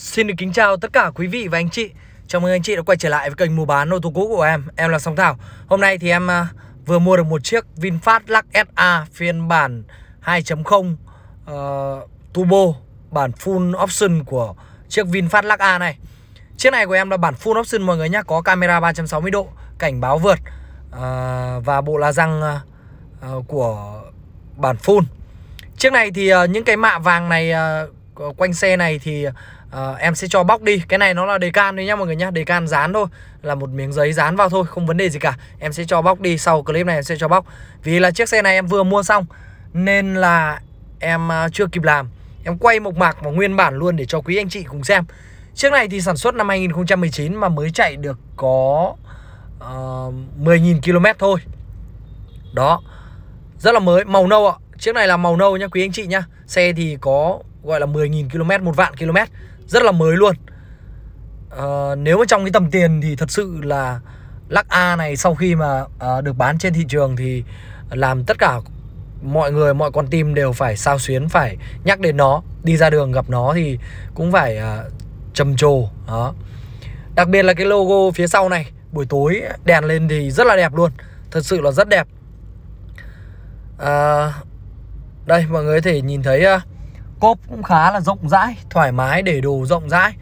Xin được kính chào tất cả quý vị và anh chị Chào mừng anh chị đã quay trở lại với kênh mua bán ô tô cũ của em Em là sóng Thảo Hôm nay thì em à, vừa mua được một chiếc VinFast Lux SA phiên bản 2.0 uh, ờ, Turbo Bản full option của chiếc VinFast Lux A này Chiếc này của em là bản full option mọi người nhé Có camera 360 độ, cảnh báo vượt uh, Và bộ la răng uh, của bản full Chiếc này thì uh, những cái mạ vàng này uh, Ờ, quanh xe này thì uh, em sẽ cho bóc đi Cái này nó là đề can đấy nhá mọi người nhá Đề can dán thôi Là một miếng giấy dán vào thôi Không vấn đề gì cả Em sẽ cho bóc đi Sau clip này em sẽ cho bóc Vì là chiếc xe này em vừa mua xong Nên là em ờ, chưa kịp làm Em quay mộc mạc và nguyên bản luôn để cho quý anh chị cùng xem Chiếc này thì sản xuất năm 2019 mà mới chạy được có uh, 10.000 km thôi Đó Rất là mới, màu nâu ạ Chiếc này là màu nâu nha quý anh chị nhá Xe thì có gọi là 10.000 km, một vạn km Rất là mới luôn à, Nếu mà trong cái tầm tiền thì thật sự là Lắc A này sau khi mà à, được bán trên thị trường thì Làm tất cả mọi người, mọi con tim đều phải sao xuyến Phải nhắc đến nó Đi ra đường gặp nó thì cũng phải à, trầm trồ đó. Đặc biệt là cái logo phía sau này Buổi tối đèn lên thì rất là đẹp luôn Thật sự là rất đẹp à, đây mọi người có thể nhìn thấy à, cốp cũng khá là rộng rãi Thoải mái để đồ rộng rãi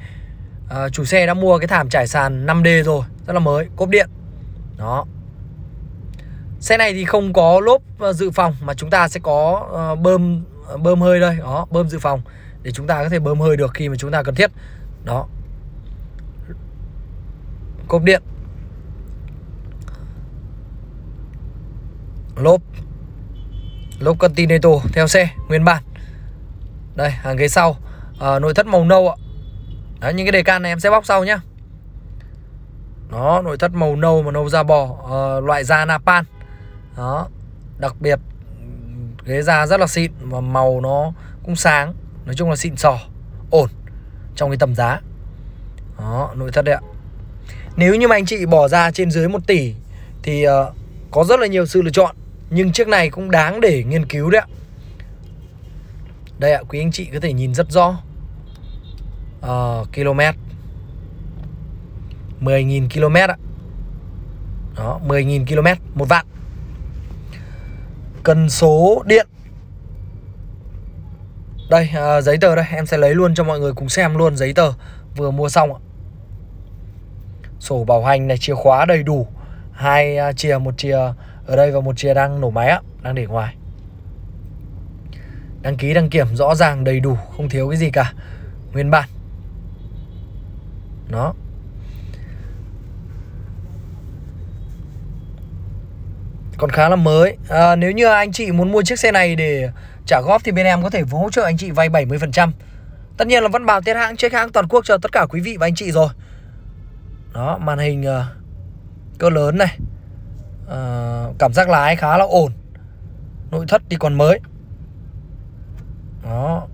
à, Chủ xe đã mua cái thảm trải sàn 5D rồi Rất là mới, cốp điện Đó Xe này thì không có lốp à, dự phòng Mà chúng ta sẽ có à, bơm bơm hơi đây Đó, bơm dự phòng Để chúng ta có thể bơm hơi được khi mà chúng ta cần thiết Đó Cốp điện Lốp lốp Continental theo xe nguyên bản đây hàng ghế sau à, nội thất màu nâu ạ Đấy, những cái đề can này em sẽ bóc sau nhá nó nội thất màu nâu mà nâu da bò à, loại da napan đó đặc biệt ghế da rất là xịn và màu nó cũng sáng nói chung là xịn sò ổn trong cái tầm giá đó nội thất đấy ạ nếu như mà anh chị bỏ ra trên dưới 1 tỷ thì uh, có rất là nhiều sự lựa chọn nhưng chiếc này cũng đáng để nghiên cứu đấy ạ Đây ạ quý anh chị có thể nhìn rất rõ à, Km 10.000 km ạ Đó 10.000 km một vạn Cần số điện Đây à, giấy tờ đây Em sẽ lấy luôn cho mọi người cùng xem luôn giấy tờ Vừa mua xong ạ Sổ bảo hành này chìa khóa đầy đủ hai à, chìa một chìa ở đây và một chìa đang nổ máy á đang để ngoài đăng ký đăng kiểm rõ ràng đầy đủ không thiếu cái gì cả nguyên bản nó còn khá là mới à, nếu như anh chị muốn mua chiếc xe này để trả góp thì bên em có thể hỗ trợ anh chị vay 70% tất nhiên là vẫn bảo tiết hãng check hãng toàn quốc cho tất cả quý vị và anh chị rồi đó màn hình uh, cỡ lớn này Ờ, cảm giác lái khá là ổn nội thất thì còn mới đó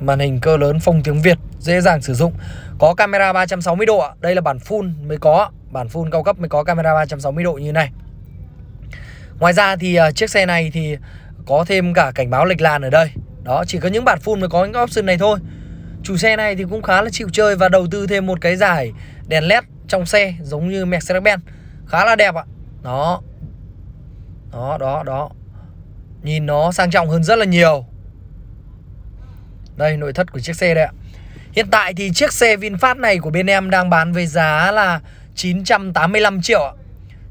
màn hình cơ lớn phông tiếng Việt dễ dàng sử dụng có camera 360 độ đây là bản full mới có bản full cao cấp mới có camera 360 độ như này ngoài ra thì uh, chiếc xe này thì có thêm cả cảnh báo lệch làn ở đây đó chỉ có những bản full mới có những option này thôi chủ xe này thì cũng khá là chịu chơi và đầu tư thêm một cái giải đèn led trong xe giống như Mercedes-Benz khá là đẹp ạ đó đó đó đó nhìn nó sang trọng hơn rất là nhiều đây nội thất của chiếc xe đây ạ hiện tại thì chiếc xe VinFast này của bên em đang bán với giá là 985 triệu ạ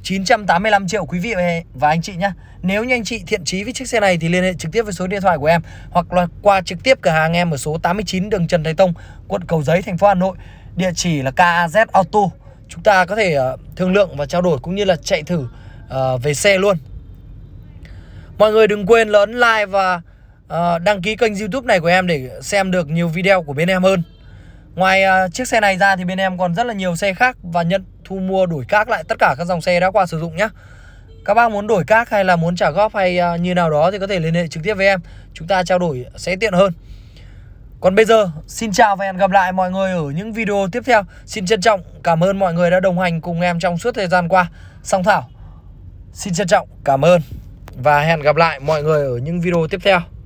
985 triệu quý vị và anh chị nhé Nếu như anh chị thiện chí với chiếc xe này thì liên hệ trực tiếp với số điện thoại của em Hoặc là qua trực tiếp cửa hàng em ở số 89 đường Trần Thái Tông, quận Cầu Giấy, thành phố Hà Nội Địa chỉ là KAZ Auto chúng ta có thể uh, thương lượng và trao đổi cũng như là chạy thử uh, về xe luôn mọi người đừng quên là ấn like và uh, đăng ký kênh youtube này của em để xem được nhiều video của bên em hơn ngoài uh, chiếc xe này ra thì bên em còn rất là nhiều xe khác và nhận thu mua đổi các lại tất cả các dòng xe đã qua sử dụng nhé các bác muốn đổi các hay là muốn trả góp hay uh, như nào đó thì có thể liên hệ trực tiếp với em chúng ta trao đổi sẽ tiện hơn còn bây giờ, xin chào và hẹn gặp lại mọi người ở những video tiếp theo. Xin trân trọng cảm ơn mọi người đã đồng hành cùng em trong suốt thời gian qua. Song Thảo, xin trân trọng cảm ơn và hẹn gặp lại mọi người ở những video tiếp theo.